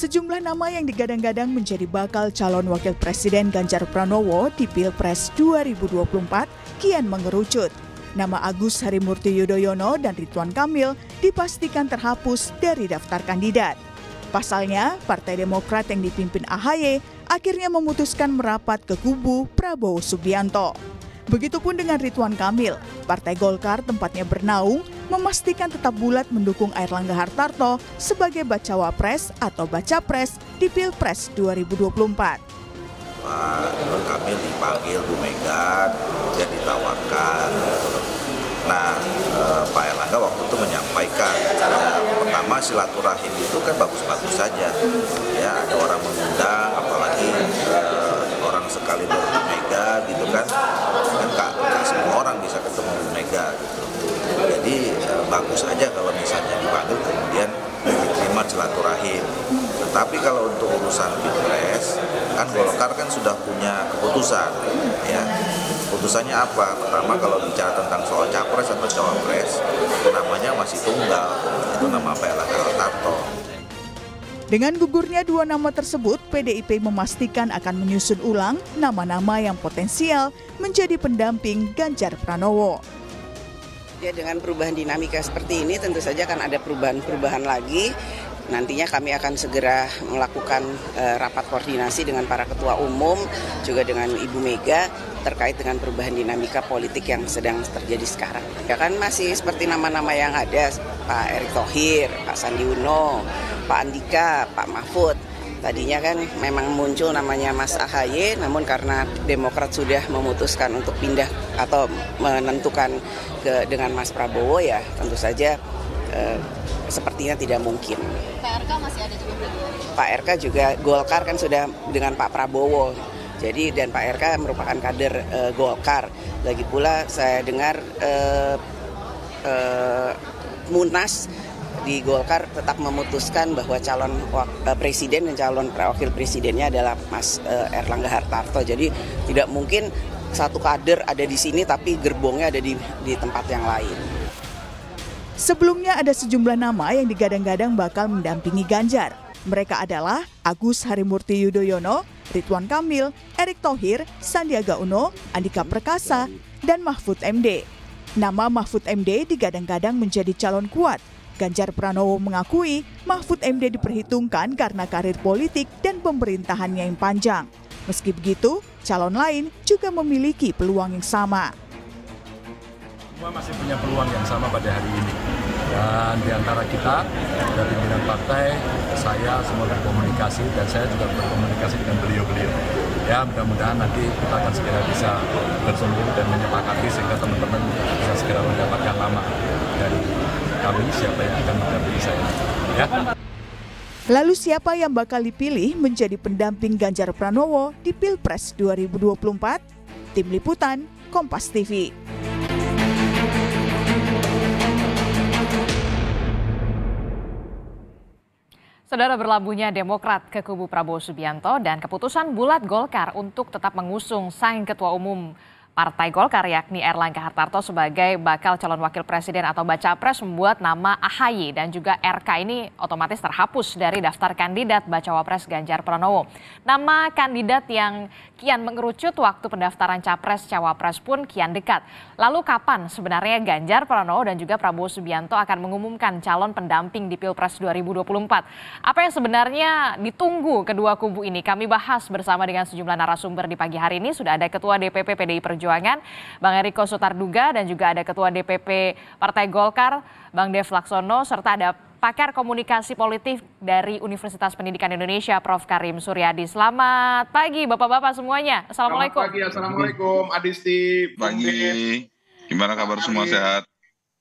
Sejumlah nama yang digadang-gadang menjadi bakal calon wakil presiden Ganjar Pranowo di Pilpres 2024 kian mengerucut. Nama Agus Harimurti Yudhoyono dan Ridwan Kamil dipastikan terhapus dari daftar kandidat. Pasalnya, Partai Demokrat yang dipimpin AHY akhirnya memutuskan merapat ke kubu Prabowo Subianto. Begitupun dengan Ridwan Kamil, Partai Golkar tempatnya bernaung memastikan tetap bulat mendukung Langga Hartarto sebagai bacawa pres atau baca pres di Pilpres 2024. Pak, kami dipanggil Bu Mega, dia ditawarkan. Nah, eh, Pak Pak Erlangga waktu itu menyampaikan, ya, pertama silaturahim itu kan bagus-bagus saja. Ya, ada orang mengundang, apalagi eh, orang sekali Bu Mega gitu kan. bagus aja kalau misalnya dipanggil kemudian diterima silaturahim. Tetapi kalau untuk urusan pilpres, kan Golkar kan sudah punya keputusan, ya. Keputusannya apa? Pertama kalau bicara tentang soal capres atau cawapres, namanya masih tunggal, itu nama Pak Erlangga Tarto. Dengan gugurnya dua nama tersebut, PDIP memastikan akan menyusun ulang nama-nama yang potensial menjadi pendamping Ganjar Pranowo. Ya dengan perubahan dinamika seperti ini tentu saja akan ada perubahan-perubahan lagi. Nantinya kami akan segera melakukan uh, rapat koordinasi dengan para ketua umum, juga dengan Ibu Mega terkait dengan perubahan dinamika politik yang sedang terjadi sekarang. Ya kan masih seperti nama-nama yang ada, Pak Erick Thohir, Pak Sandi Uno, Pak Andika, Pak Mahfud. Tadinya kan memang muncul namanya Mas Ahaye, namun karena Demokrat sudah memutuskan untuk pindah atau menentukan ke dengan Mas Prabowo ya tentu saja eh, sepertinya tidak mungkin. RK masih ada juga ya? Pak RK juga Golkar kan sudah dengan Pak Prabowo. Jadi dan Pak RK merupakan kader eh, Golkar. Lagi pula saya dengar eh, eh, Munas di Golkar tetap memutuskan bahwa calon eh, presiden dan calon wakil presidennya adalah Mas eh, Erlangga Hartarto. Jadi tidak mungkin satu kader ada di sini tapi gerbongnya ada di, di tempat yang lain. Sebelumnya ada sejumlah nama yang digadang-gadang bakal mendampingi Ganjar. Mereka adalah Agus Harimurti Yudhoyono, Ridwan Kamil, Erick Thohir, Sandiaga Uno, Andika Perkasa, dan Mahfud MD. Nama Mahfud MD digadang-gadang menjadi calon kuat. Ganjar Pranowo mengakui Mahfud MD diperhitungkan karena karir politik dan pemerintahannya yang panjang. Meski begitu, calon lain juga memiliki peluang yang sama. Semua masih punya peluang yang sama pada hari ini. Dan di antara kita, dari pimpinan partai, saya semua berkomunikasi dan saya juga berkomunikasi dengan beliau-beliau. Ya, mudah-mudahan nanti kita akan segera bisa bersumber dan menyepakati sehingga teman-teman bisa segera mendapatkan lama dari kami siapa yang akan mendampingi saya. Ya. Lalu siapa yang bakal dipilih menjadi pendamping Ganjar Pranowo di Pilpres 2024? Tim Liputan, Kompas TV. Saudara berlabuhnya Demokrat ke kubu Prabowo Subianto dan keputusan bulat Golkar untuk tetap mengusung sang ketua umum Partai Golkar yakni Erlangga Hartarto sebagai bakal calon wakil presiden atau baca pres membuat nama AHY dan juga RK ini otomatis terhapus dari daftar kandidat baca wapres Ganjar Pranowo. Nama kandidat yang kian mengerucut waktu pendaftaran capres cawapres pun kian dekat. Lalu kapan sebenarnya Ganjar Pranowo dan juga Prabowo Subianto akan mengumumkan calon pendamping di Pilpres 2024? Apa yang sebenarnya ditunggu kedua kubu ini? Kami bahas bersama dengan sejumlah narasumber di pagi hari ini sudah ada Ketua DPP PDI Perjuangan Perjuangan, Bang Eriko Sutarduga, dan juga ada Ketua DPP Partai Golkar, Bang Dev Laksono, serta ada pakar komunikasi politik dari Universitas Pendidikan Indonesia, Prof. Karim Suryadi. Selamat pagi Bapak-Bapak semuanya. Assalamualaikum. Selamat pagi, Assalamualaikum Adisti. Pagi. Gimana kabar pagi. semua sehat?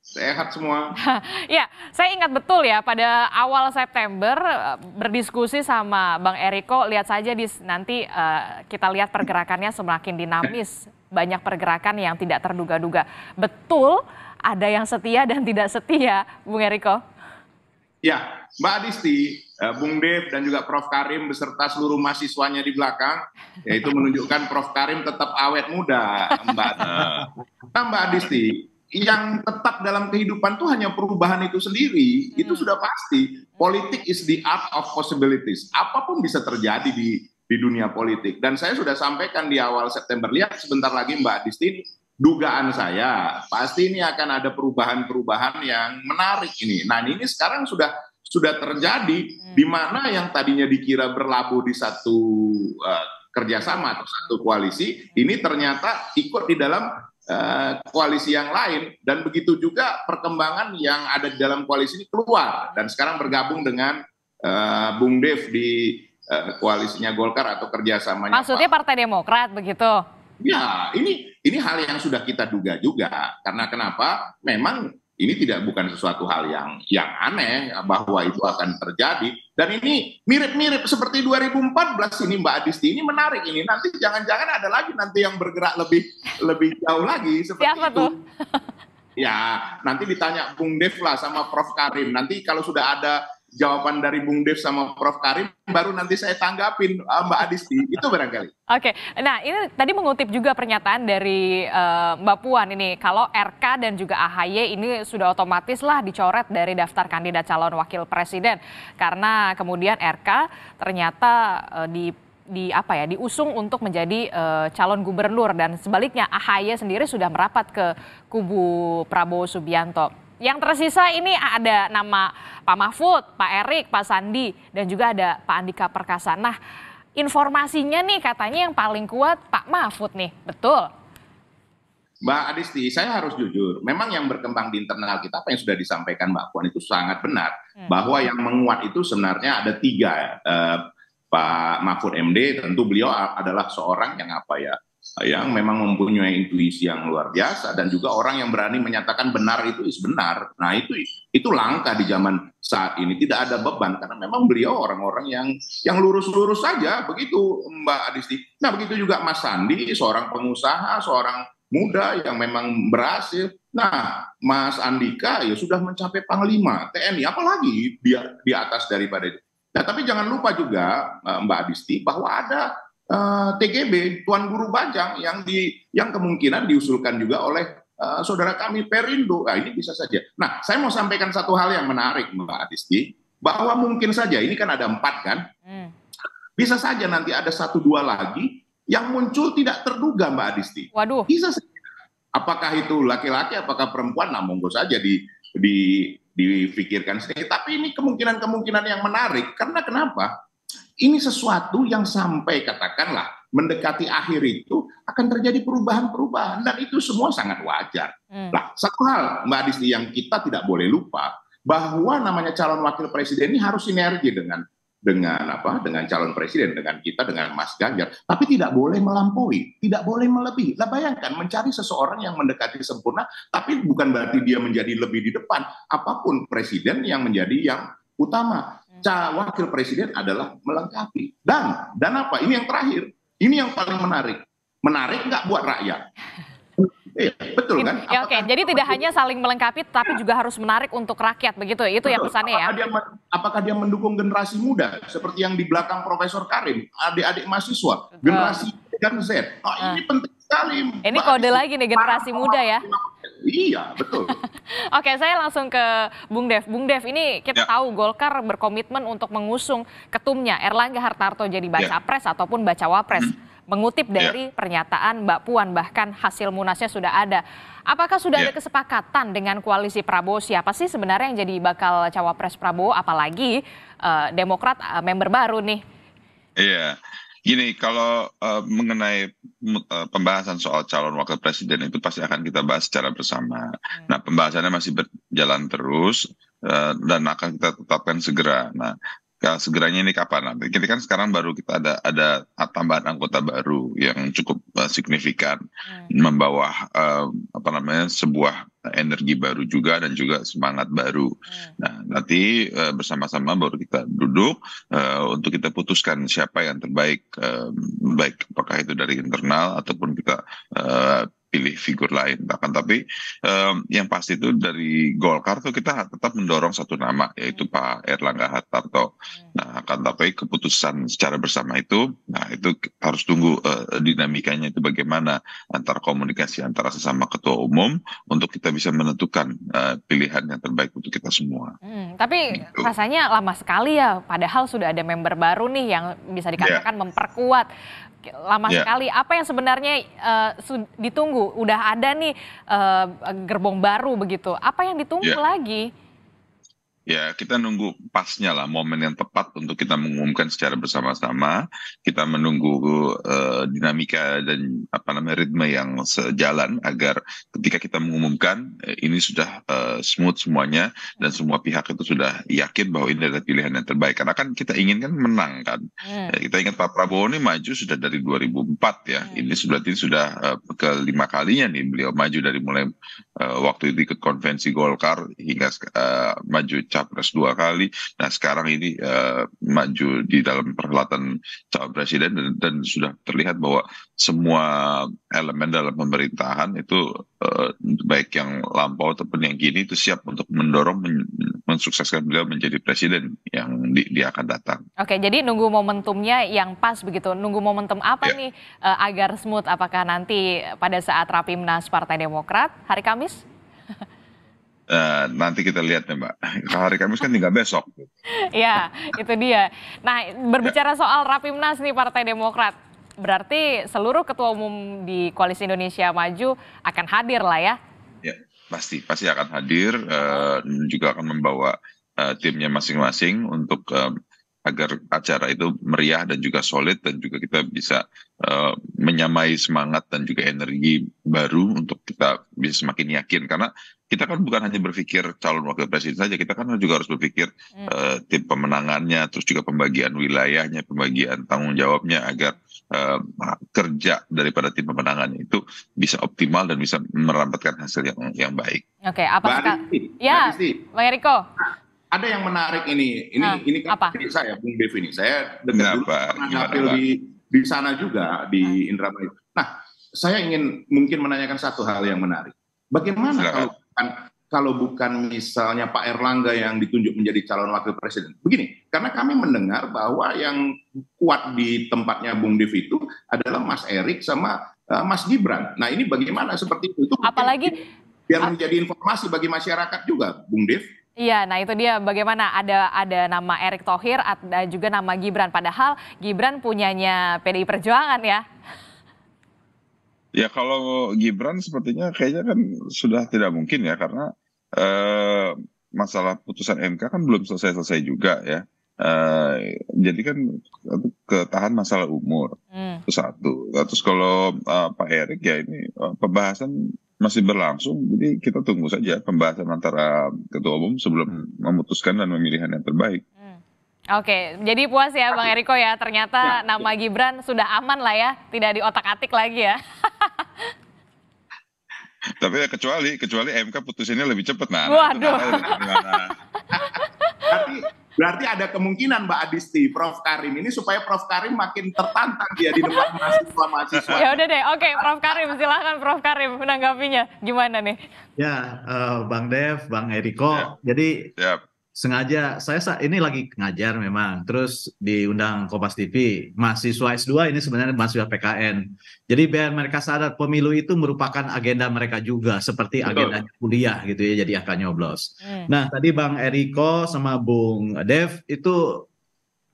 Sehat semua. ya, saya ingat betul ya pada awal September eh, berdiskusi sama Bang Eriko, lihat saja di nanti uh, kita lihat pergerakannya semakin dinamis banyak pergerakan yang tidak terduga-duga. Betul ada yang setia dan tidak setia, Bung Eriko? Ya, Mbak Adisti, eh, Bung Dev dan juga Prof. Karim beserta seluruh mahasiswanya di belakang, yaitu menunjukkan Prof. Karim tetap awet muda, Mbak. Nah, Mbak Adisti, yang tetap dalam kehidupan itu hanya perubahan itu sendiri, hmm. itu sudah pasti. Politik is the art of possibilities. Apapun bisa terjadi di di dunia politik. Dan saya sudah sampaikan di awal September, lihat sebentar lagi Mbak Distin dugaan saya pasti ini akan ada perubahan-perubahan yang menarik ini. Nah ini sekarang sudah sudah terjadi hmm. di mana yang tadinya dikira berlabuh di satu uh, kerjasama atau satu koalisi, ini ternyata ikut di dalam Uh, koalisi yang lain dan begitu juga perkembangan yang ada di dalam koalisi ini keluar dan sekarang bergabung dengan uh, Bung Dev di Eh, koalisinya Golkar atau kerjasamanya. Maksudnya Pak. Partai Demokrat begitu? Ya, ini ini hal yang sudah kita duga juga. Karena kenapa? Memang ini tidak bukan sesuatu hal yang yang aneh bahwa itu akan terjadi dan ini mirip-mirip seperti 2014 ini Mbak Adisti ini menarik ini nanti jangan-jangan ada lagi nanti yang bergerak lebih lebih jauh lagi seperti Siapa itu. Tuh? ya, nanti ditanya Bung Dev lah sama Prof Karim. Nanti kalau sudah ada jawaban dari Bung Dev sama Prof Karim baru nanti saya tanggapin eh, Mbak Adisti itu barangkali. Oke. Okay. Nah, ini tadi mengutip juga pernyataan dari uh, Mbak Puan ini kalau RK dan juga AHY ini sudah otomatis lah dicoret dari daftar kandidat calon wakil presiden karena kemudian RK ternyata uh, di di apa ya diusung untuk menjadi uh, calon gubernur dan sebaliknya AHY sendiri sudah merapat ke kubu Prabowo Subianto. Yang tersisa ini ada nama Pak Mahfud, Pak Erik, Pak Sandi, dan juga ada Pak Andika Perkasa. Nah, informasinya nih katanya yang paling kuat Pak Mahfud nih, betul? Mbak Adisti, saya harus jujur, memang yang berkembang di internal kita apa yang sudah disampaikan Mbak Puan itu sangat benar. Hmm. Bahwa yang menguat itu sebenarnya ada tiga. Eh, Pak Mahfud MD tentu beliau adalah seorang yang apa ya, yang memang mempunyai intuisi yang luar biasa dan juga orang yang berani menyatakan benar itu is benar. Nah, itu itu langka di zaman saat ini tidak ada beban karena memang beliau orang-orang yang yang lurus-lurus saja begitu Mbak Adisti. Nah, begitu juga Mas Sandi seorang pengusaha, seorang muda yang memang berhasil. Nah, Mas Andika ya sudah mencapai panglima TNI apalagi dia di atas daripada itu. Nah, tapi jangan lupa juga Mbak Adisti bahwa ada Eh, TGB Tuan Guru Bajang yang di yang kemungkinan diusulkan juga oleh uh, saudara kami Perindo. Nah, ini bisa saja. Nah, saya mau sampaikan satu hal yang menarik Mbak Adisti bahwa mungkin saja ini kan ada empat kan. Hmm. Bisa saja nanti ada satu dua lagi yang muncul tidak terduga Mbak Adisti. Waduh. Bisa saja. Apakah itu laki-laki, apakah perempuan? Nah, monggo saja di di difikirkan sendiri. Tapi ini kemungkinan-kemungkinan yang menarik karena kenapa? Ini sesuatu yang sampai katakanlah mendekati akhir itu akan terjadi perubahan-perubahan dan itu semua sangat wajar. Hmm. Nah, satu hal Mbak Adisti yang kita tidak boleh lupa bahwa namanya calon wakil presiden ini harus sinergi dengan dengan apa dengan calon presiden dengan kita dengan Mas Ganjar tapi tidak boleh melampaui tidak boleh melebihi lah bayangkan mencari seseorang yang mendekati sempurna tapi bukan berarti dia menjadi lebih di depan apapun presiden yang menjadi yang utama wakil presiden adalah melengkapi. Dan dan apa? Ini yang terakhir. Ini yang paling menarik. Menarik nggak buat rakyat? Iya, betul kan? Ya, Oke, jadi tidak hanya saling melengkapi, tapi ya. juga harus menarik untuk rakyat, begitu? Ya? Itu ya betul. ya pesannya apakah ya. Dia, apakah dia mendukung generasi muda seperti yang di belakang Profesor Karim, adik-adik mahasiswa, betul. generasi dan Z. Oh, uh. ini penting sekali. Ini Mbak kode lagi nih generasi muda ya. Iya, betul. Oke, saya langsung ke Bung Dev. Bung Dev, ini kita ya. tahu Golkar berkomitmen untuk mengusung ketumnya Erlangga Hartarto jadi baca ya. pres ataupun baca wapres. Hmm. Mengutip ya. dari ya. pernyataan Mbak Puan, bahkan hasil munasnya sudah ada. Apakah sudah ya. ada kesepakatan dengan koalisi Prabowo? Siapa sih sebenarnya yang jadi bakal cawapres Prabowo? Apalagi uh, Demokrat uh, member baru nih. Iya. Gini, kalau uh, mengenai uh, pembahasan soal calon wakil presiden itu pasti akan kita bahas secara bersama. Hmm. Nah, pembahasannya masih berjalan terus uh, dan akan kita tetapkan segera. Nah, ya, segeranya ini kapan nanti? Kita kan sekarang baru kita ada ada tambahan anggota baru yang cukup uh, signifikan hmm. membawa uh, apa namanya sebuah energi baru juga dan juga semangat baru. Hmm. Nah, nanti uh, bersama-sama baru kita duduk uh, untuk kita putuskan siapa yang terbaik uh, baik apakah itu dari internal ataupun kita uh, pilih figur lain bahkan tapi um, yang pasti itu dari Golkar tuh kita tetap mendorong satu nama yaitu hmm. Pak Erlangga Hartarto. Hmm. Nah, akan tapi keputusan secara bersama itu nah itu harus tunggu uh, dinamikanya itu bagaimana antar komunikasi antara sesama ketua umum untuk kita bisa menentukan uh, pilihan yang terbaik untuk kita semua. Hmm, tapi gitu. rasanya lama sekali ya padahal sudah ada member baru nih yang bisa dikatakan yeah. memperkuat lama yeah. sekali. Apa yang sebenarnya uh, ditunggu? Udah ada nih uh, gerbong baru begitu. Apa yang ditunggu yeah. lagi? ya kita nunggu pasnya lah momen yang tepat untuk kita mengumumkan secara bersama-sama kita menunggu uh, dinamika dan apa namanya ritme yang sejalan agar ketika kita mengumumkan eh, ini sudah uh, smooth semuanya dan semua pihak itu sudah yakin bahwa ini adalah pilihan yang terbaik karena kan kita inginkan menang kan hmm. kita ingat Pak Prabowo ini maju sudah dari 2004 ya hmm. ini sudah ini sudah uh, kelima kalinya nih beliau maju dari mulai Eh, waktu itu ikut konvensi Golkar hingga uh, maju capres dua kali. Nah sekarang ini uh, maju di dalam perhelatan calon presiden dan, dan sudah terlihat bahwa semua elemen dalam pemerintahan itu eh, baik yang lampau ataupun yang kini itu siap untuk mendorong men mensukseskan beliau menjadi presiden yang di dia akan datang. Oke, jadi nunggu momentumnya yang pas begitu. Nunggu momentum apa ya. nih eh, agar smooth? Apakah nanti pada saat rapimnas Partai Demokrat hari Kamis? Uh, nanti kita lihat nih Mbak. Hari Kamis kan tinggal besok. ya, itu dia. Nah, berbicara ya. soal Rapimnas nih Partai Demokrat berarti seluruh ketua umum di Koalisi Indonesia Maju akan hadir lah ya? Ya, pasti pasti akan hadir uh, juga akan membawa uh, timnya masing-masing untuk uh, agar acara itu meriah dan juga solid dan juga kita bisa uh, menyamai semangat dan juga energi baru untuk kita bisa semakin yakin karena kita kan bukan hanya berpikir calon wakil presiden saja kita kan juga harus berpikir hmm. uh, tim pemenangannya terus juga pembagian wilayahnya pembagian tanggung jawabnya agar uh, kerja daripada tim pemenangan itu bisa optimal dan bisa merapatkan hasil yang yang baik. Oke, okay, apa Ya, Bang Eriko. Nah, ada yang menarik ini, ini nah, ini kan apa? saya Bung Dev ini, saya dengar dulu pernah di di sana juga di hmm. Indramayu. Nah, saya ingin mungkin menanyakan satu hal yang menarik. Bagaimana Silahkan. kalau kan kalau bukan misalnya Pak Erlangga yang ditunjuk menjadi calon wakil presiden. Begini, karena kami mendengar bahwa yang kuat di tempatnya Bung Dev itu adalah Mas Erik sama uh, Mas Gibran. Nah ini bagaimana seperti itu? itu Apalagi biar menjadi informasi bagi masyarakat juga, Bung Dev. Iya, nah itu dia bagaimana ada ada nama Erik Thohir, ada juga nama Gibran. Padahal Gibran punyanya PDI Perjuangan ya. Ya kalau Gibran sepertinya kayaknya kan sudah tidak mungkin ya karena Eh, masalah putusan MK kan belum selesai-selesai juga ya. Uh, jadi kan ketahan masalah umur hmm. itu satu. Nah, terus kalau uh, Pak Erik ya ini uh, pembahasan masih berlangsung, jadi kita tunggu saja pembahasan antara ketua umum sebelum hmm. memutuskan dan pemilihan yang terbaik. Hmm. Oke, jadi puas ya Bang Eriko ya. Ternyata ya. nama Gibran sudah aman lah ya, tidak di otak atik lagi ya. Tapi ya kecuali kecuali MK putusinnya lebih cepat nah. Waduh. Tapi berarti ada kemungkinan Mbak Adisti, Prof Karim ini supaya Prof Karim makin tertantang dia di depan mahasiswa mahasiswa. Ya udah deh, oke Prof Karim silahkan Prof Karim menanggapinya gimana nih? Ya, uh, Bang Dev, Bang Eriko, ya. jadi Siap sengaja saya ini lagi ngajar memang terus diundang Kompas TV mahasiswa S2 ini sebenarnya mahasiswa PKN jadi biar mereka sadar pemilu itu merupakan agenda mereka juga seperti agenda kuliah gitu ya jadi akan nyoblos hmm. nah tadi Bang Eriko sama Bung Dev itu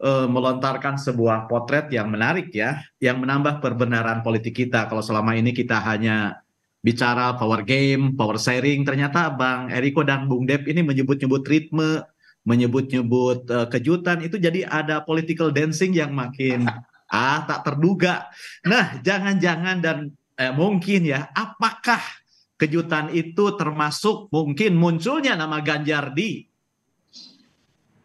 uh, melontarkan sebuah potret yang menarik ya yang menambah perbenaran politik kita kalau selama ini kita hanya bicara power game, power sharing, ternyata Bang Eriko dan Bung Dev ini menyebut-nyebut ritme, menyebut-nyebut uh, kejutan itu jadi ada political dancing yang makin ah tak terduga. Nah, jangan-jangan dan eh, mungkin ya, apakah kejutan itu termasuk mungkin munculnya nama Ganjar di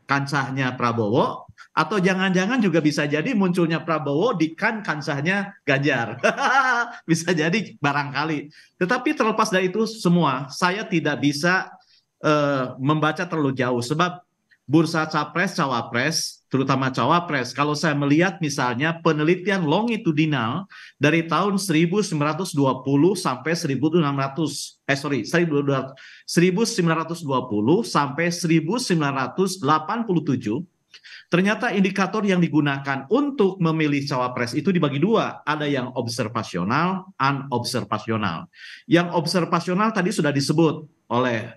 kansahnya Prabowo atau jangan-jangan juga bisa jadi munculnya Prabowo di kan kansahnya Ganjar. bisa jadi barangkali. Tetapi terlepas dari itu semua, saya tidak bisa uh, membaca terlalu jauh sebab bursa capres cawapres terutama cawapres kalau saya melihat misalnya penelitian longitudinal dari tahun 1920 sampai 1600 eh sorry 1920 sampai 1987 Ternyata indikator yang digunakan untuk memilih cawapres itu dibagi dua, ada yang observasional, unobservasional. Yang observasional tadi sudah disebut oleh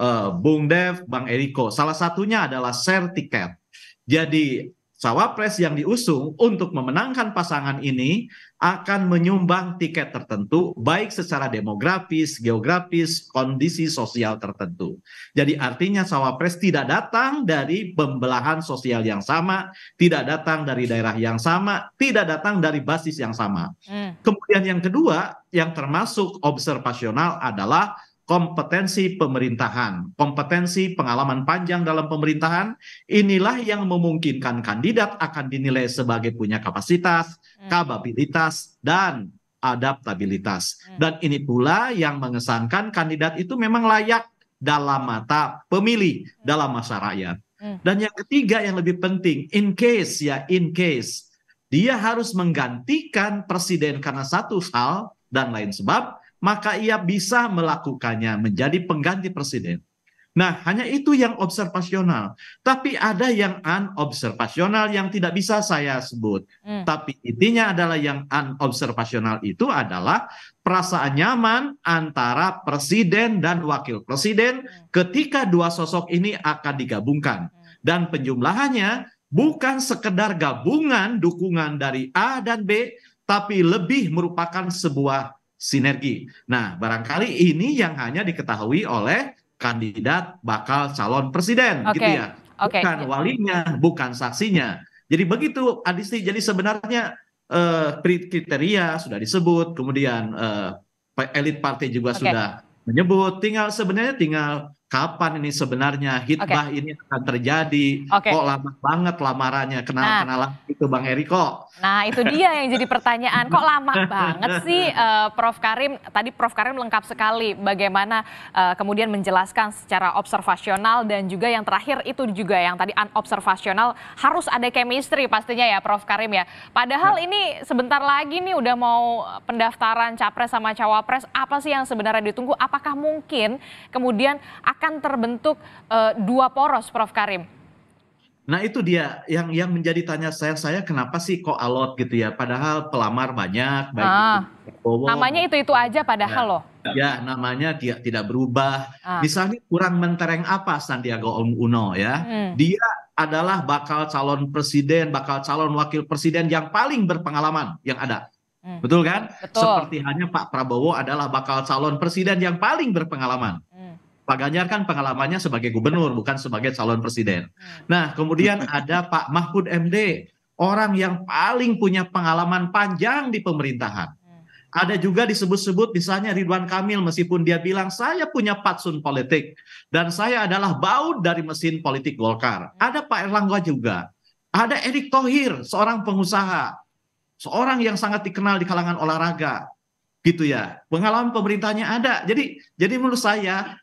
uh, Bung Dev, Bang Eriko. Salah satunya adalah share tiket. Jadi cawapres yang diusung untuk memenangkan pasangan ini akan menyumbang tiket tertentu baik secara demografis, geografis, kondisi sosial tertentu. Jadi artinya cawapres tidak datang dari pembelahan sosial yang sama, tidak datang dari daerah yang sama, tidak datang dari basis yang sama. Hmm. Kemudian yang kedua yang termasuk observasional adalah kompetensi pemerintahan, kompetensi pengalaman panjang dalam pemerintahan, inilah yang memungkinkan kandidat akan dinilai sebagai punya kapasitas, hmm. kapabilitas, dan adaptabilitas. Hmm. Dan ini pula yang mengesankan kandidat itu memang layak dalam mata pemilih, hmm. dalam masa rakyat. Dan yang ketiga yang lebih penting, in case ya, in case, dia harus menggantikan presiden karena satu hal dan lain sebab, maka ia bisa melakukannya menjadi pengganti presiden. Nah, hanya itu yang observasional. Tapi ada yang unobservasional yang tidak bisa saya sebut. Hmm. Tapi intinya adalah yang unobservasional itu adalah perasaan nyaman antara presiden dan wakil presiden hmm. ketika dua sosok ini akan digabungkan. Hmm. Dan penjumlahannya bukan sekedar gabungan dukungan dari A dan B, tapi lebih merupakan sebuah sinergi. Nah, barangkali ini yang hanya diketahui oleh kandidat bakal calon presiden okay. gitu ya. Okay. Bukan gitu. walinya, bukan saksinya. Jadi begitu Adisti. Jadi sebenarnya eh, kriteria sudah disebut, kemudian eh, elit partai juga okay. sudah menyebut. Tinggal sebenarnya tinggal kapan ini sebenarnya hitbah okay. ini akan terjadi okay. kok lama banget lamarannya kenal kenalan nah. itu bang Eriko Nah itu dia yang jadi pertanyaan. Kok lama banget sih uh, Prof. Karim? Tadi Prof. Karim lengkap sekali bagaimana uh, kemudian menjelaskan secara observasional dan juga yang terakhir itu juga yang tadi unobservasional harus ada chemistry pastinya ya Prof. Karim ya. Padahal ya. ini sebentar lagi nih udah mau pendaftaran capres sama cawapres. Apa sih yang sebenarnya ditunggu? Apakah mungkin kemudian akan terbentuk uh, dua poros Prof. Karim? Nah itu dia yang yang menjadi tanya saya saya kenapa sih kok alot gitu ya padahal pelamar banyak baik ah, itu oh, namanya itu itu aja padahal nah, loh ya namanya dia tidak berubah ah. misalnya kurang mentereng apa Sandiaga Uno ya hmm. dia adalah bakal calon presiden bakal calon wakil presiden yang paling berpengalaman yang ada hmm. betul kan Betul. seperti hanya Pak Prabowo adalah bakal calon presiden yang paling berpengalaman Pak Ganjar kan pengalamannya sebagai gubernur bukan sebagai calon presiden. Hmm. Nah, kemudian ada Pak Mahfud MD, orang yang paling punya pengalaman panjang di pemerintahan. Hmm. Ada juga disebut-sebut misalnya Ridwan Kamil meskipun dia bilang saya punya patsun politik dan saya adalah baut dari mesin politik Golkar. Hmm. Ada Pak Erlangga juga. Ada Erick Thohir, seorang pengusaha, seorang yang sangat dikenal di kalangan olahraga. Gitu ya. Pengalaman pemerintahnya ada. Jadi jadi menurut saya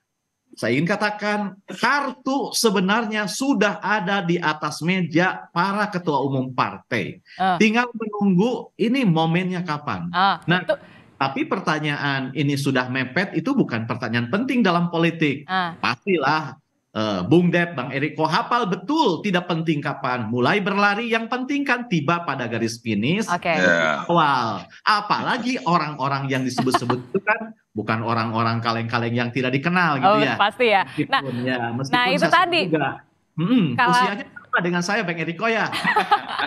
saya ingin katakan kartu sebenarnya sudah ada di atas meja para ketua umum partai. Uh. Tinggal menunggu ini momennya kapan. Uh, nah, itu... tapi pertanyaan ini sudah mepet itu bukan pertanyaan penting dalam politik. Uh. Pastilah Eh, Bung Dep, Bang Eriko hafal betul tidak penting kapan mulai berlari, yang penting kan tiba pada garis finish. Okay. Iya. Yeah. awal. Apalagi orang-orang yang disebut-sebut itu kan bukan orang-orang kaleng-kaleng yang tidak dikenal gitu oh, ya. Pasti ya. Nah, meskipun, ya, nah, ya, meskipun nah itu tadi. Juga, hmm, kalau, usianya dengan saya Bang Eriko ya.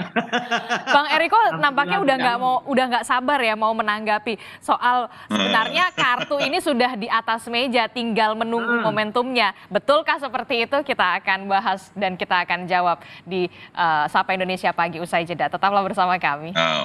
Bang Eriko nampaknya udah nggak mau udah nggak sabar ya mau menanggapi soal sebenarnya hmm. kartu ini sudah di atas meja tinggal menunggu hmm. momentumnya. Betulkah seperti itu? Kita akan bahas dan kita akan jawab di uh, Sapa Indonesia pagi usai jeda. Tetaplah bersama kami. Oh.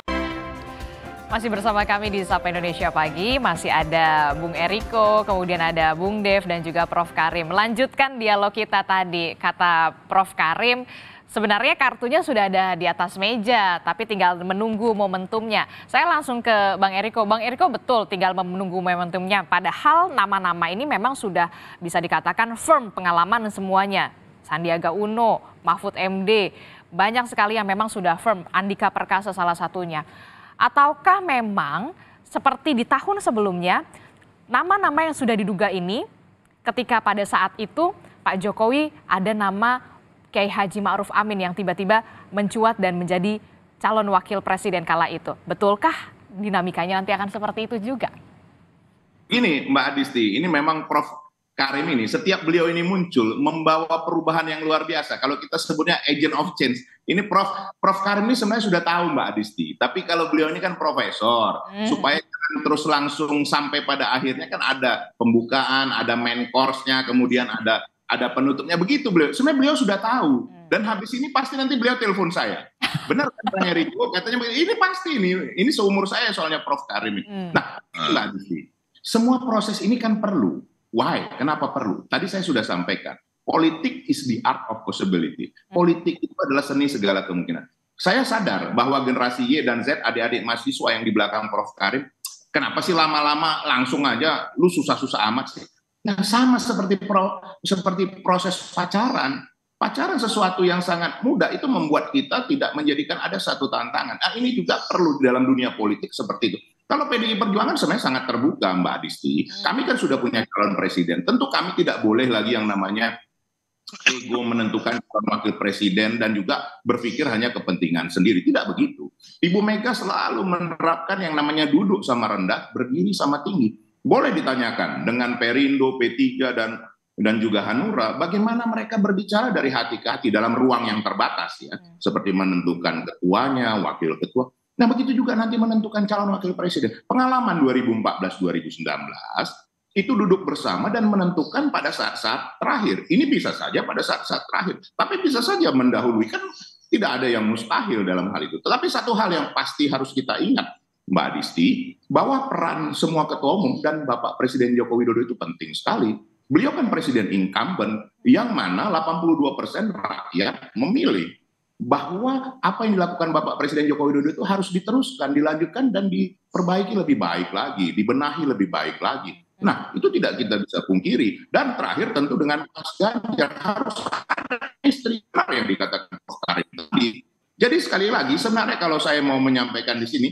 Masih bersama kami di Sapa Indonesia Pagi, masih ada Bung Eriko, kemudian ada Bung Dev dan juga Prof. Karim. Melanjutkan dialog kita tadi, kata Prof. Karim, Sebenarnya kartunya sudah ada di atas meja, tapi tinggal menunggu momentumnya. Saya langsung ke Bang Eriko. Bang Eriko betul tinggal menunggu momentumnya. Padahal nama-nama ini memang sudah bisa dikatakan firm pengalaman semuanya. Sandiaga Uno, Mahfud MD, banyak sekali yang memang sudah firm. Andika Perkasa salah satunya. Ataukah memang seperti di tahun sebelumnya, nama-nama yang sudah diduga ini ketika pada saat itu Pak Jokowi ada nama Kiai Haji Ma'ruf Amin yang tiba-tiba mencuat dan menjadi calon wakil presiden kala itu. Betulkah dinamikanya nanti akan seperti itu juga? Ini Mbak Adisti, ini memang Prof Karim ini setiap beliau ini muncul membawa perubahan yang luar biasa. Kalau kita sebutnya agent of change. Ini Prof Prof Karim ini sebenarnya sudah tahu Mbak Adisti, tapi kalau beliau ini kan profesor, hmm. supaya terus langsung sampai pada akhirnya kan ada pembukaan, ada main course-nya, kemudian ada ada penutupnya begitu beliau. Sebenarnya beliau sudah tahu hmm. dan habis ini pasti nanti beliau telepon saya. Benar kan Bang Eriko katanya ini pasti ini ini seumur saya soalnya Prof Karim Hmm. Nah, di sih. Semua proses ini kan perlu. Why? Kenapa perlu? Tadi saya sudah sampaikan. Politik is the art of possibility. Hmm. Politik itu adalah seni segala kemungkinan. Saya sadar bahwa generasi Y dan Z, adik-adik mahasiswa yang di belakang Prof Karim, kenapa sih lama-lama langsung aja lu susah-susah amat sih? Nah, sama seperti pro, seperti proses pacaran, pacaran sesuatu yang sangat mudah itu membuat kita tidak menjadikan ada satu tantangan. Nah, ini juga perlu di dalam dunia politik seperti itu. Kalau PDI Perjuangan sebenarnya sangat terbuka, Mbak Adisti. Kami kan sudah punya calon presiden. Tentu kami tidak boleh lagi yang namanya ego menentukan calon wakil presiden dan juga berpikir hanya kepentingan sendiri. Tidak begitu. Ibu Mega selalu menerapkan yang namanya duduk sama rendah, berdiri sama tinggi boleh ditanyakan dengan Perindo, P3 dan dan juga Hanura, bagaimana mereka berbicara dari hati ke hati dalam ruang yang terbatas ya, hmm. seperti menentukan ketuanya, wakil ketua. Nah begitu juga nanti menentukan calon wakil presiden. Pengalaman 2014-2019 itu duduk bersama dan menentukan pada saat-saat terakhir. Ini bisa saja pada saat-saat terakhir, tapi bisa saja mendahului kan tidak ada yang mustahil dalam hal itu. Tetapi satu hal yang pasti harus kita ingat Mbak Disti bahwa peran semua ketua umum dan Bapak Presiden Joko Widodo itu penting sekali. Beliau kan presiden incumbent yang mana 82% rakyat memilih bahwa apa yang dilakukan Bapak Presiden Joko Widodo itu harus diteruskan, dilanjutkan dan diperbaiki lebih baik lagi, dibenahi lebih baik lagi. Nah, itu tidak kita bisa pungkiri. Dan terakhir tentu dengan Mas Ganjar harus ada istri yang dikatakan Tadi. Jadi sekali lagi sebenarnya kalau saya mau menyampaikan di sini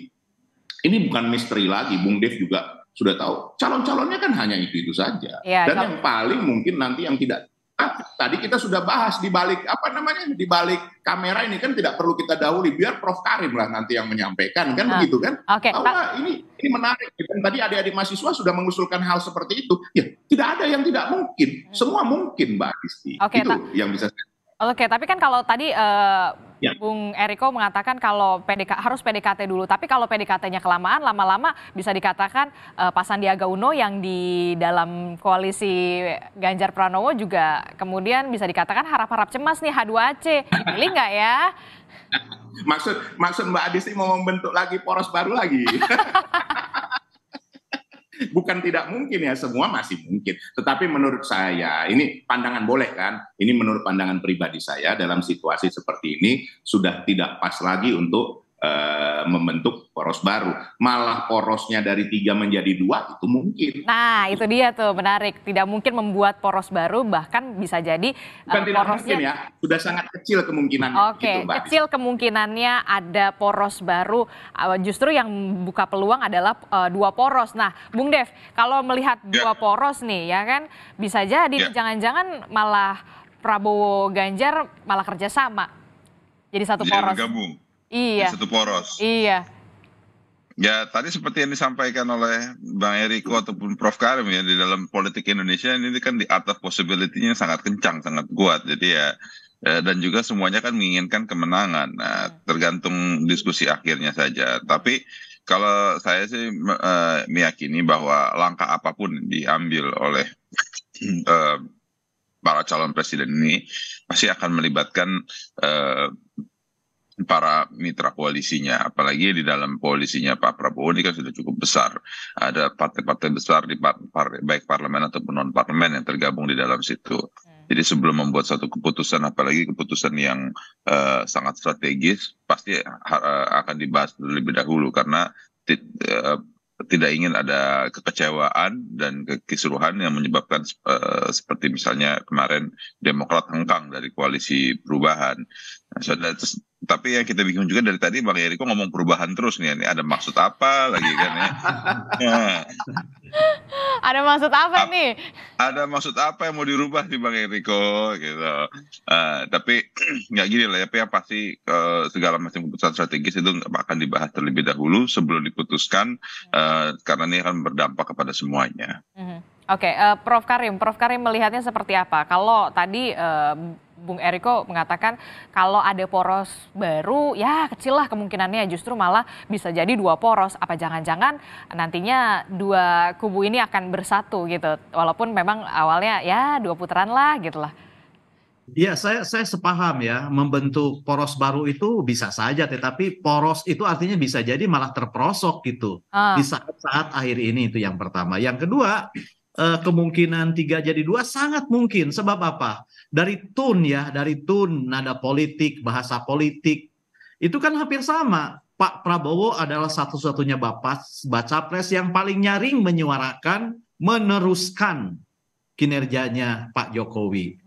ini bukan misteri lagi, Bung Dev juga sudah tahu. Calon-calonnya kan hanya itu-itu saja. Ya, Dan yang paling mungkin nanti yang tidak ah tadi kita sudah bahas di balik apa namanya di balik kamera ini kan tidak perlu kita dahului biar Prof Karim lah nanti yang menyampaikan kan nah. begitu kan? Oke. Okay. Nah, ini ini menarik. Dan tadi adik-adik mahasiswa sudah mengusulkan hal seperti itu. Ya tidak ada yang tidak mungkin. Hmm. Semua mungkin Mbak Kristi. Oke. Okay, itu yang bisa saya Oke, tapi kan kalau tadi uh, ya. Bung Eriko mengatakan kalau PDK harus PDKT dulu, tapi kalau PDKT-nya kelamaan, lama-lama bisa dikatakan uh, Pak Sandiaga Uno yang di dalam koalisi Ganjar Pranowo juga kemudian bisa dikatakan harap-harap cemas nih h 2 c pilih nggak ya? maksud maksud Mbak Adisti mau membentuk lagi poros baru lagi. bukan tidak mungkin ya semua masih mungkin tetapi menurut saya ini pandangan boleh kan ini menurut pandangan pribadi saya dalam situasi seperti ini sudah tidak pas lagi untuk Eh, membentuk poros baru. Malah porosnya dari tiga menjadi dua itu mungkin. Nah itu dia tuh menarik. Tidak mungkin membuat poros baru bahkan bisa jadi eh, Bukan uh, tidak mungkin ya sudah sangat kecil kemungkinannya. Oke okay. gitu, kecil kemungkinannya ada poros baru. Eh, justru yang buka peluang adalah uh, dua poros. Nah Bung Dev kalau melihat ya. dua poros nih ya kan bisa jadi jangan ya. jangan-jangan malah Prabowo Ganjar malah kerjasama jadi satu poros. Iya, gabung iya. di satu poros. Iya. Ya tadi seperti yang disampaikan oleh Bang Eriko ataupun Prof Karim ya di dalam politik Indonesia ini kan di atas possibility-nya sangat kencang, sangat kuat. Jadi ya eh, dan juga semuanya kan menginginkan kemenangan. Nah, hmm. tergantung diskusi akhirnya saja. Tapi kalau saya sih eh, meyakini bahwa langkah apapun diambil oleh eh, para calon presiden ini pasti akan melibatkan para mitra koalisinya, apalagi di dalam koalisinya Pak Prabowo ini kan sudah cukup besar. Ada partai-partai besar di par par baik parlemen ataupun non parlemen yang tergabung di dalam situ. Hmm. Jadi sebelum membuat satu keputusan, apalagi keputusan yang uh, sangat strategis, pasti uh, akan dibahas lebih dahulu karena eh, tidak ingin ada kekecewaan dan kekisruhan yang menyebabkan uh, seperti misalnya kemarin Demokrat hengkang dari koalisi perubahan. Nah, so, tapi yang kita bingung juga dari tadi Bang Eriko ngomong perubahan terus nih, nih ada maksud apa lagi kan ya. ada maksud apa A nih? Ada maksud apa yang mau dirubah nih Bang Eriko gitu. Uh, tapi nggak gini lah, tapi ya, yang pasti uh, segala macam keputusan strategis itu akan dibahas terlebih dahulu sebelum diputuskan uh, karena ini akan berdampak kepada semuanya. Mm -hmm. Oke, uh, Prof Karim, Prof Karim melihatnya seperti apa? Kalau tadi uh, Bung Eriko mengatakan kalau ada poros baru, ya kecil lah kemungkinannya justru malah bisa jadi dua poros. Apa jangan-jangan nantinya dua kubu ini akan bersatu gitu? Walaupun memang awalnya ya dua putaran lah gitulah. Iya, saya saya sepaham ya, membentuk poros baru itu bisa saja, tetapi poros itu artinya bisa jadi malah terperosok gitu ah. di saat-saat akhir ini itu yang pertama. Yang kedua, uh, kemungkinan tiga jadi dua sangat mungkin. Sebab apa? Dari tun ya, dari tun nada politik, bahasa politik itu kan hampir sama. Pak Prabowo adalah satu-satunya bapak baca pres yang paling nyaring menyuarakan meneruskan kinerjanya Pak Jokowi.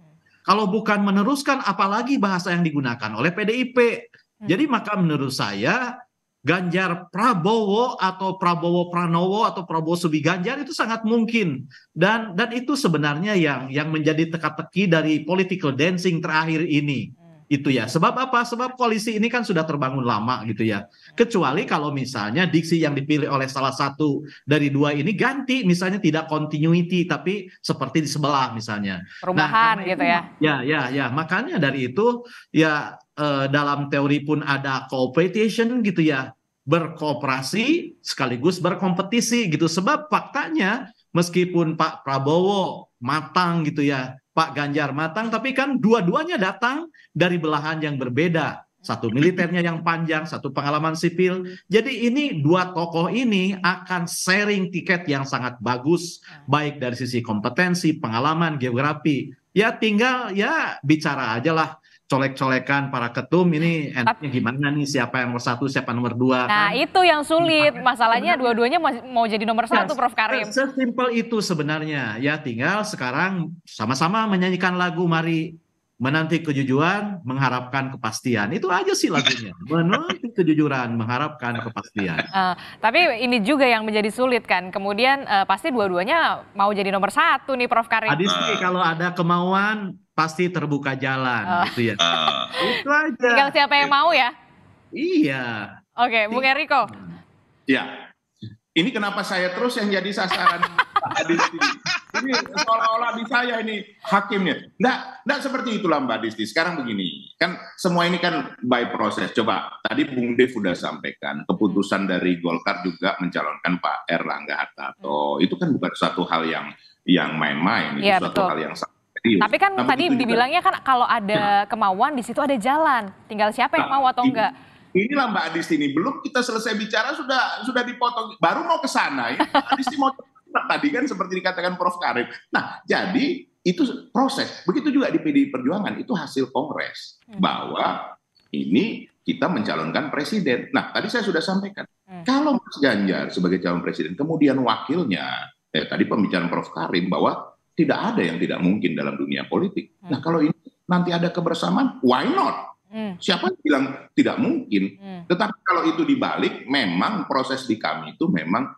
Kalau bukan meneruskan, apalagi bahasa yang digunakan oleh PDIP. Hmm. Jadi maka menurut saya Ganjar Prabowo atau Prabowo Pranowo atau Prabowo Subi Ganjar itu sangat mungkin dan dan itu sebenarnya yang yang menjadi teka-teki dari political dancing terakhir ini itu ya sebab apa sebab koalisi ini kan sudah terbangun lama gitu ya kecuali kalau misalnya diksi yang dipilih oleh salah satu dari dua ini ganti misalnya tidak continuity tapi seperti di sebelah misalnya nah, perubahan nah, gitu ya ya ya ya makanya dari itu ya uh, dalam teori pun ada cooperation gitu ya berkooperasi sekaligus berkompetisi gitu sebab faktanya meskipun Pak Prabowo matang gitu ya Pak Ganjar matang tapi kan dua-duanya datang dari belahan yang berbeda satu militernya yang panjang satu pengalaman sipil jadi ini dua tokoh ini akan sharing tiket yang sangat bagus baik dari sisi kompetensi pengalaman geografi ya tinggal ya bicara aja lah colek-colekan para ketum ini enaknya gimana nih siapa yang nomor satu siapa nomor dua nah kan? itu yang sulit masalahnya dua-duanya mau jadi nomor ya, satu nah, Prof Karim sesimpel itu sebenarnya ya tinggal sekarang sama-sama menyanyikan lagu mari menanti kejujuran mengharapkan kepastian itu aja sih lagunya menanti kejujuran mengharapkan kepastian uh, tapi ini juga yang menjadi sulit kan kemudian uh, pasti dua-duanya mau jadi nomor satu nih Prof Karim Adis nih kalau ada kemauan pasti terbuka jalan oh. gitu ya. Uh. Itu aja. Tinggal siapa yang mau ya? Iya. Oke, okay, Bung iya. Eriko. Ya. Ini kenapa saya terus yang jadi sasaran Adisti? Ini seolah-olah di saya ini hakimnya. Nggak, nggak seperti itulah Mbak Adisti. Sekarang begini, kan semua ini kan by process. Coba tadi Bung Dev sudah sampaikan keputusan hmm. dari Golkar juga mencalonkan Pak Erlangga Hartarto. Hmm. Itu kan bukan suatu hal yang yang main-main, ya, suatu betul. suatu hal yang sangat serius. Iya. Tapi kan Namun tadi dibilangnya kan kalau ada ya. kemauan di situ ada jalan. Tinggal siapa yang nah, mau atau ini, enggak. Inilah Mbak Adisti ini belum kita selesai bicara sudah sudah dipotong baru mau ke sana ya. Adisti mau tadi kan seperti dikatakan Prof Karim. Nah, jadi itu proses. Begitu juga di PDI Perjuangan itu hasil kongres hmm. bahwa ini kita mencalonkan presiden. Nah, tadi saya sudah sampaikan. Hmm. Kalau Mas Ganjar sebagai calon presiden kemudian wakilnya eh, tadi pembicaraan Prof Karim bahwa tidak ada yang tidak mungkin dalam dunia politik. Nah, hmm. Nah kalau ini nanti ada kebersamaan, why not? Hmm. Siapa yang bilang tidak mungkin? Hmm. Tetapi kalau itu dibalik, memang proses di kami itu memang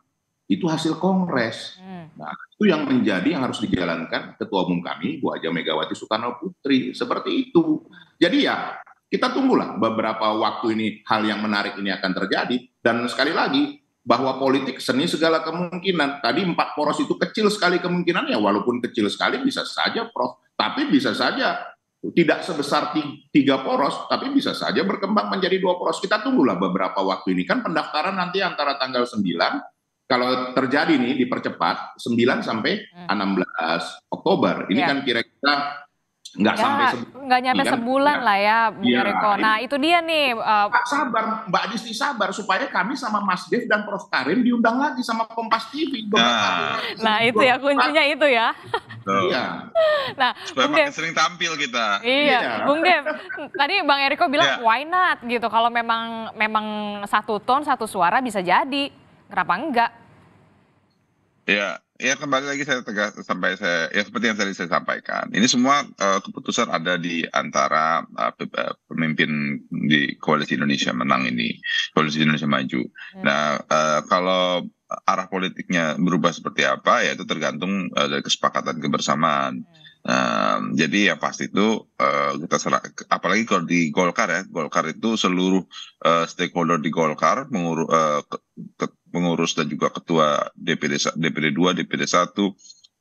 itu hasil kongres. Hmm. Nah, itu yang menjadi yang harus dijalankan ketua umum kami, Bu Aja Megawati Soekarno Putri, seperti itu. Jadi ya kita tunggulah beberapa waktu ini hal yang menarik ini akan terjadi dan sekali lagi bahwa politik seni segala kemungkinan. Tadi empat poros itu kecil sekali kemungkinannya, walaupun kecil sekali bisa saja, Prof. Tapi bisa saja tidak sebesar tiga poros, tapi bisa saja berkembang menjadi dua poros. Kita tunggulah beberapa waktu ini. Kan pendaftaran nanti antara tanggal 9, kalau terjadi nih dipercepat, 9 sampai 16 hmm. Oktober. Ini ya. kan kira-kira nggak ya, sampai sebulan. Nggak nyampe kan? sebulan lah ya, Bu ya, Eriko. Nah itu dia nih. Uh, sabar, Mbak Disti sabar supaya kami sama Mas Dev dan Prof Karim diundang lagi sama Kompas TV. Nah, nah itu ya kuncinya itu ya. Iya. nah, supaya Bung Dev, sering tampil kita. Iya, iya. Bung Dev. Tadi Bang Eriko bilang yeah. why not gitu. Kalau memang memang satu ton satu suara bisa jadi. Kenapa enggak? Ya, Ya kembali lagi saya tegas sampai saya ya seperti yang tadi saya sampaikan. Ini semua uh, keputusan ada di antara uh, pemimpin di koalisi Indonesia menang ini, koalisi Indonesia maju. Ya. Nah, uh, kalau arah politiknya berubah seperti apa ya itu tergantung uh, dari kesepakatan kebersamaan. Ya. Um, jadi ya pasti itu uh, kita serah, apalagi kalau di Golkar ya, Golkar itu seluruh uh, stakeholder di Golkar mengurus uh, pengurus dan juga ketua DPD DPD 2, DPD 1,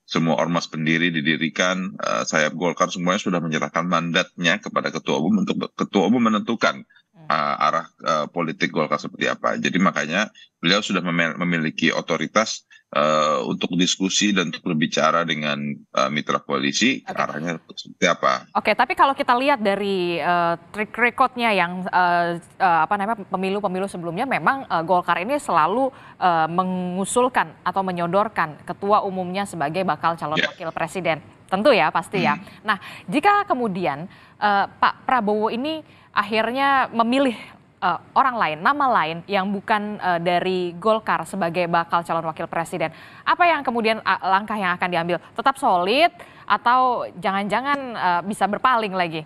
semua ormas pendiri didirikan, uh, sayap Golkar semuanya sudah menyerahkan mandatnya kepada ketua umum untuk ketua umum menentukan uh, arah uh, politik Golkar seperti apa. Jadi makanya beliau sudah memiliki otoritas uh, untuk diskusi dan untuk berbicara dengan uh, mitra koalisi okay. arahnya seperti apa. Oke, okay, tapi kalau kita lihat dari uh, eh, trik recordnya yang uh, uh, apa namanya pemilu-pemilu sebelumnya, memang uh, Golkar ini selalu uh, mengusulkan atau menyodorkan ketua umumnya sebagai bakal calon yeah. wakil presiden. Tentu ya, pasti ya. Hmm. Nah, jika kemudian uh, Pak Prabowo ini akhirnya memilih uh, orang lain, nama lain yang bukan uh, dari Golkar sebagai bakal calon wakil presiden. Apa yang kemudian uh, langkah yang akan diambil? Tetap solid atau jangan-jangan uh, bisa berpaling lagi?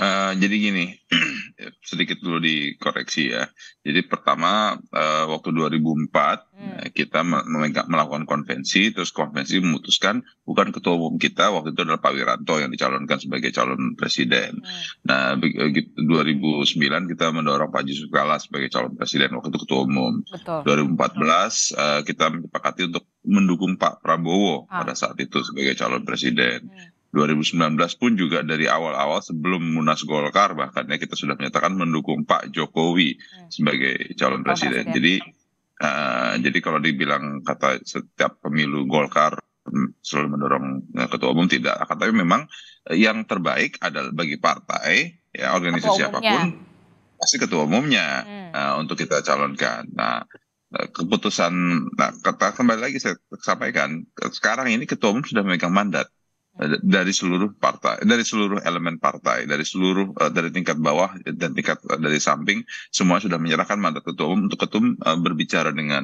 Uh, jadi gini, sedikit dulu dikoreksi ya. Jadi pertama uh, waktu 2004 hmm. Eh, kita melakukan konvensi, terus konvensi memutuskan bukan ketua umum kita waktu itu adalah Pak Wiranto yang dicalonkan sebagai calon presiden. Hmm. Nah 2009 kita mendorong Pak Jusuf Kala sebagai calon presiden waktu itu ketua umum. Betul. 2014 uh, kita menyepakati untuk mendukung Pak Prabowo ah. pada saat itu sebagai calon presiden. Hmm. 2019 pun juga dari awal-awal sebelum Munas Golkar bahkan ya kita sudah menyatakan mendukung Pak Jokowi hmm. sebagai calon presiden. Jadi uh, jadi kalau dibilang kata setiap pemilu Golkar hmm, selalu mendorong eh, ketua umum tidak akan tapi memang yang terbaik adalah bagi partai ya organisasi apapun pasti ketua umumnya hmm. uh, untuk kita calonkan. Nah, keputusan nah kata kembali lagi saya sampaikan sekarang ini ketua umum sudah memegang mandat dari seluruh partai, dari seluruh elemen partai, dari seluruh eh, dari tingkat bawah dan tingkat eh, dari samping, semua sudah menyerahkan mandat ketua umum untuk ketum eh, berbicara dengan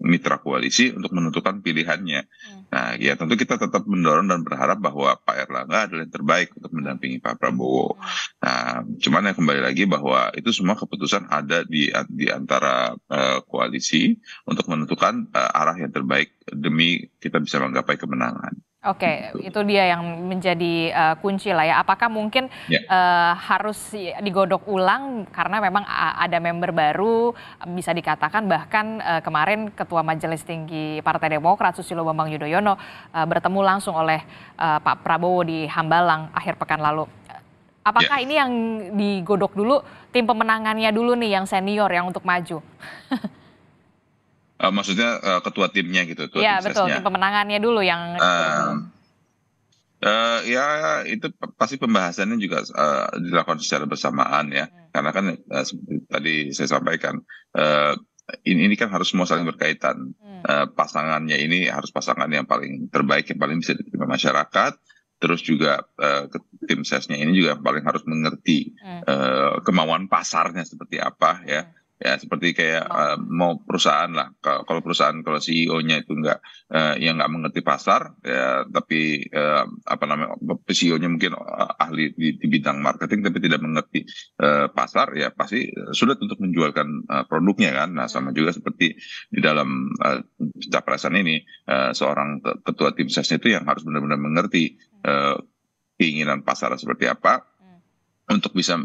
mitra koalisi untuk menentukan pilihannya. Hmm. Nah, ya tentu kita tetap mendorong dan berharap bahwa Pak Erlangga adalah yang terbaik untuk mendampingi Pak Prabowo. Hmm. Nah, cuman yang kembali lagi bahwa itu semua keputusan ada di di antara koalisi untuk menentukan arah yang terbaik demi kita bisa menggapai kemenangan. Oke, itu dia yang menjadi uh, kunci lah ya. Apakah mungkin yeah. Ya. uh, harus digodok ulang karena memang ada member baru, bisa dikatakan bahkan uh, kemarin Ketua Majelis Tinggi Partai Demokrat Susilo Bambang Yudhoyono uh, bertemu langsung oleh uh, Pak Prabowo di Hambalang akhir pekan lalu. Apakah yeah. ini yang digodok dulu tim pemenangannya dulu nih yang senior yang untuk maju? uh, maksudnya uh, ketua timnya gitu ketua ya tim betul tim pemenangannya dulu yang uh, Uh, ya itu pasti pembahasannya juga uh, dilakukan secara bersamaan ya, hmm. karena kan uh, seperti tadi saya sampaikan uh, ini, ini kan harus semua saling berkaitan. Uh, pasangannya ini harus pasangan yang paling terbaik yang paling bisa diterima masyarakat, terus juga uh, tim sesnya ini juga paling harus mengerti uh, kemauan pasarnya seperti apa ya ya seperti kayak uh, mau perusahaan lah kalau perusahaan kalau CEO-nya itu enggak uh, yang nggak mengerti pasar ya tapi uh, apa namanya CEO-nya mungkin uh, ahli di, di bidang marketing tapi tidak mengerti uh, pasar ya pasti sulit untuk menjualkan uh, produknya kan nah sama hmm. juga seperti di dalam uh, capresan ini uh, seorang ketua tim sesnya itu yang harus benar-benar mengerti uh, keinginan pasar seperti apa untuk bisa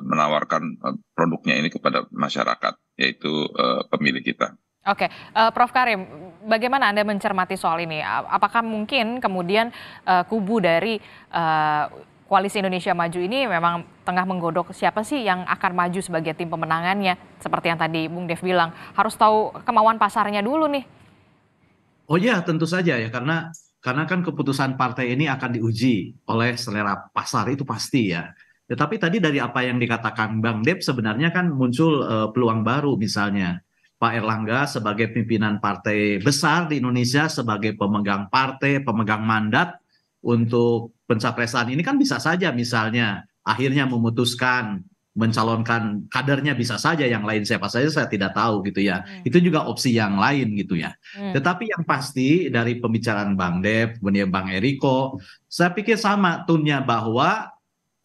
menawarkan e, produknya ini kepada masyarakat yaitu e, pemilih kita. Oke, uh, Prof Karim, bagaimana Anda mencermati soal ini? Apakah mungkin kemudian uh, kubu dari uh, koalisi Indonesia Maju ini memang tengah menggodok siapa sih yang akan maju sebagai tim pemenangannya? Seperti yang tadi Bung Dev bilang, harus tahu kemauan pasarnya dulu nih. Oh iya, tentu saja ya, karena karena kan keputusan partai ini akan diuji oleh selera pasar itu pasti ya. Tetapi tadi dari apa yang dikatakan Bang Dep sebenarnya kan muncul uh, peluang baru misalnya Pak Erlangga sebagai pimpinan partai besar di Indonesia sebagai pemegang partai, pemegang mandat untuk pencapresan ini kan bisa saja misalnya akhirnya memutuskan mencalonkan kadernya bisa saja yang lain siapa saja saya tidak tahu gitu ya. Hmm. Itu juga opsi yang lain gitu ya. Hmm. Tetapi yang pasti dari pembicaraan Bang Dev, kemudian Bang Eriko, saya pikir sama tunnya bahwa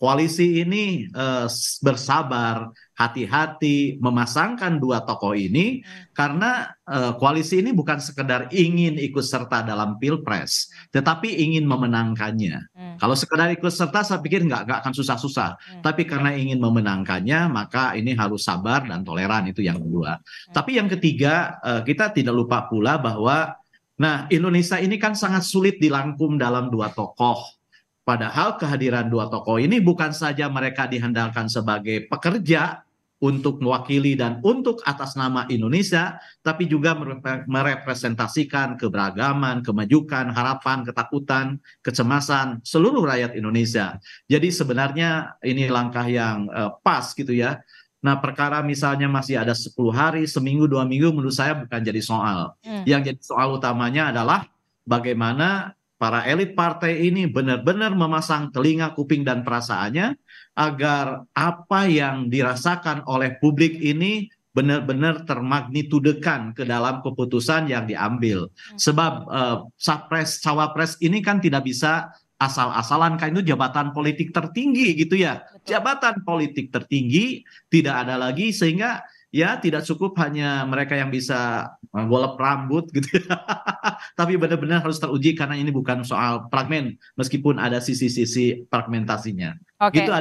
koalisi ini eh, bersabar, hati-hati memasangkan dua tokoh ini hmm. karena eh, koalisi ini bukan sekedar ingin ikut serta dalam pilpres, hmm. tetapi ingin memenangkannya. Hmm. Kalau sekedar ikut serta, saya pikir nggak nggak akan susah-susah. Hmm. Tapi karena ingin memenangkannya, maka ini harus sabar dan toleran itu yang kedua. Hmm. Tapi yang ketiga, eh, kita tidak lupa pula bahwa Nah, Indonesia ini kan sangat sulit dilangkum dalam dua tokoh Padahal kehadiran dua tokoh ini bukan saja mereka dihandalkan sebagai pekerja untuk mewakili dan untuk atas nama Indonesia, tapi juga merepresentasikan keberagaman, kemajukan, harapan, ketakutan, kecemasan seluruh rakyat Indonesia. Jadi sebenarnya ini langkah yang uh, pas gitu ya. Nah perkara misalnya masih ada 10 hari, seminggu, dua minggu menurut saya bukan jadi soal. Hmm. Yang jadi soal utamanya adalah bagaimana para elit partai ini benar-benar memasang telinga, kuping, dan perasaannya agar apa yang dirasakan oleh publik ini benar-benar termagnitudekan ke dalam keputusan yang diambil. Hmm. Sebab eh, sapres cawapres ini kan tidak bisa asal-asalan kan itu jabatan politik tertinggi gitu ya. Jabatan politik tertinggi tidak ada lagi sehingga ya tidak cukup hanya mereka yang bisa e, golep rambut gitu ya. tapi benar-benar harus teruji karena ini bukan soal fragmen meskipun ada sisi-sisi fragmentasinya okay. gitu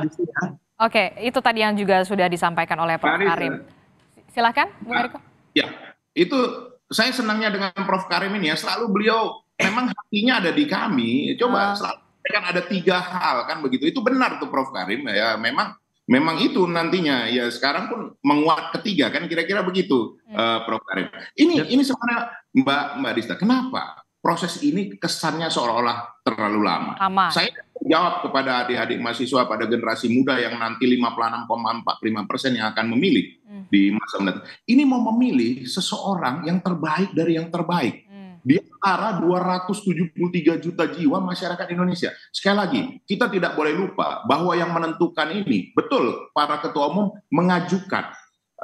Oke, okay, itu tadi yang juga sudah disampaikan oleh Prof. Karim. Silahkan, Bu ah, Ya, itu saya senangnya dengan Prof. Karim ini ya, selalu beliau memang hatinya ada di kami. Coba uh. selalu kan ada tiga hal kan begitu. Itu benar tuh Prof. Karim ya, memang memang itu nantinya ya sekarang pun menguat ketiga kan kira-kira begitu ya. uh, Prof. Karim. Ini ya. ini sebenarnya Mbak Mbak Rista kenapa proses ini kesannya seolah-olah terlalu lama? lama. Saya jawab kepada adik-adik mahasiswa pada generasi muda yang nanti 56,45 persen yang akan memilih hmm. di masa mendatang. Ini mau memilih seseorang yang terbaik dari yang terbaik. Hmm di antara 273 juta jiwa masyarakat Indonesia. Sekali lagi, kita tidak boleh lupa bahwa yang menentukan ini betul para ketua umum mengajukan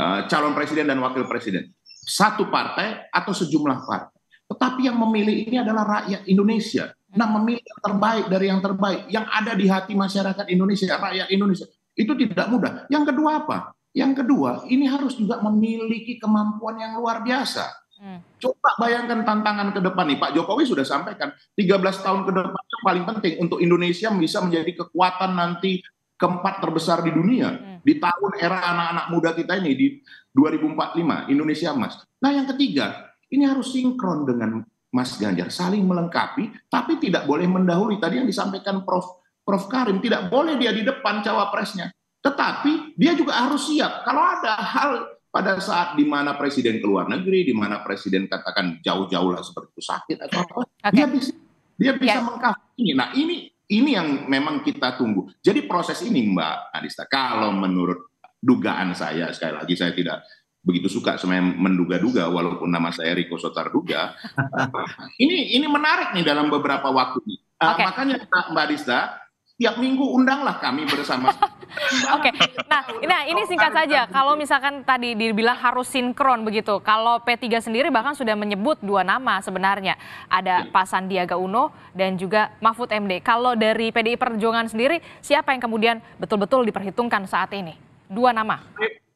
uh, calon presiden dan wakil presiden satu partai atau sejumlah partai. Tetapi yang memilih ini adalah rakyat Indonesia. Nah, memilih yang terbaik dari yang terbaik yang ada di hati masyarakat Indonesia, rakyat Indonesia. Itu tidak mudah. Yang kedua apa? Yang kedua, ini harus juga memiliki kemampuan yang luar biasa Hmm. Coba bayangkan tantangan ke depan nih, Pak Jokowi sudah sampaikan 13 tahun ke depan yang paling penting untuk Indonesia bisa menjadi kekuatan nanti keempat terbesar di dunia hmm. di tahun era anak-anak muda kita ini di 2045 Indonesia emas. Nah, yang ketiga, ini harus sinkron dengan Mas Ganjar, saling melengkapi tapi tidak boleh mendahului tadi yang disampaikan Prof Prof Karim tidak boleh dia di depan cawapresnya. Tetapi dia juga harus siap kalau ada hal pada saat di mana presiden ke luar negeri, di mana presiden katakan jauh-jauh lah seperti itu sakit atau apa, okay. dia bisa dia ya. bisa yeah. ini. Nah ini ini yang memang kita tunggu. Jadi proses ini Mbak Adista, kalau menurut dugaan saya sekali lagi saya tidak begitu suka semuanya menduga-duga walaupun nama saya Riko Sotarduga. ini ini menarik nih dalam beberapa waktu ini. Ah, okay. Uh, makanya Mbak Adista tiap minggu undanglah kami bersama. Oke, nah, nah ini singkat saja. Kalau misalkan tadi dibilang harus sinkron begitu, kalau P3 sendiri bahkan sudah menyebut dua nama sebenarnya, ada iya. Pak Sandiaga Uno dan juga Mahfud MD. Kalau dari PDI Perjuangan sendiri, siapa yang kemudian betul-betul diperhitungkan saat ini? Dua nama.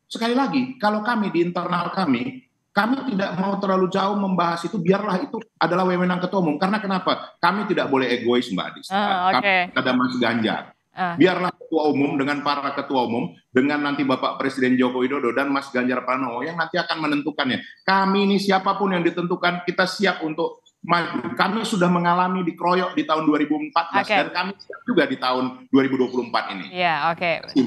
Sekali lagi, kalau kami di internal kami kami tidak mau terlalu jauh membahas itu, biarlah itu adalah wewenang ketua umum. Karena kenapa? Kami tidak boleh egois, Mbak Adis. Uh, ah, okay. Kami ada Mas Ganjar. Uh. Biarlah ketua umum dengan para ketua umum, dengan nanti Bapak Presiden Joko Widodo dan Mas Ganjar Pranowo yang nanti akan menentukannya. Kami ini siapapun yang ditentukan, kita siap untuk maju. Kami sudah mengalami dikeroyok di tahun 2014 okay. dan kami siap juga di tahun 2024 ini. Ya, oke. Okay.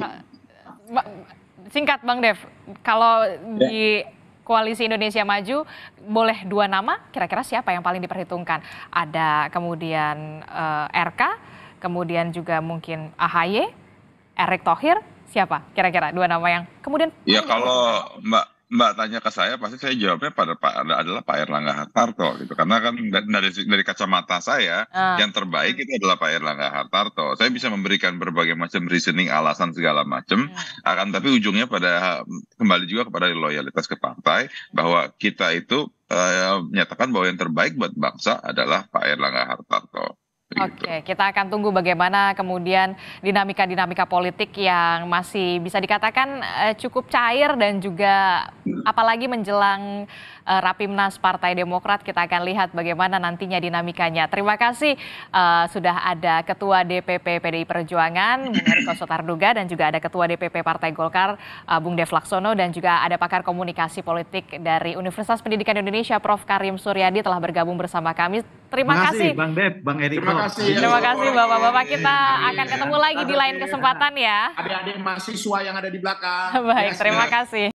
Singkat Bang Dev, kalau ya. di koalisi Indonesia Maju boleh dua nama, kira-kira siapa yang paling diperhitungkan? Ada kemudian eh, RK, kemudian juga mungkin AHY, Erick Thohir, siapa kira-kira dua nama yang kemudian? Ya kalau Mbak Mbak tanya ke saya pasti saya jawabnya pada Pak adalah Pak Erlangga Hartarto gitu karena kan dari dari kacamata saya uh. yang terbaik itu adalah Pak Erlangga Hartarto. Saya bisa memberikan berbagai macam reasoning alasan segala macam uh. akan tapi ujungnya pada kembali juga kepada loyalitas ke partai bahwa kita itu uh, menyatakan bahwa yang terbaik buat bangsa adalah Pak Erlangga Hartarto. Oke, kita akan tunggu bagaimana kemudian dinamika-dinamika politik yang masih bisa dikatakan eh, cukup cair dan juga apalagi menjelang uh, Rapimnas Partai Demokrat. Kita akan lihat bagaimana nantinya dinamikanya. Terima kasih uh, sudah ada Ketua DPP PDI Perjuangan Bung Eriko Sotarduga dan juga ada Ketua DPP Partai Golkar uh, Bung Dev Laksono dan juga ada pakar komunikasi politik dari Universitas Pendidikan Indonesia Prof Karim Suryadi telah bergabung bersama kami. Terima, Terima kasih Bang Dev, Bang Eriko. Terima kasih. Terima kasih Bapak-bapak. Kita iya, iya. akan ketemu lagi di lain kesempatan ya. ada adik mahasiswa yang ada di belakang. Baik, terima kasih.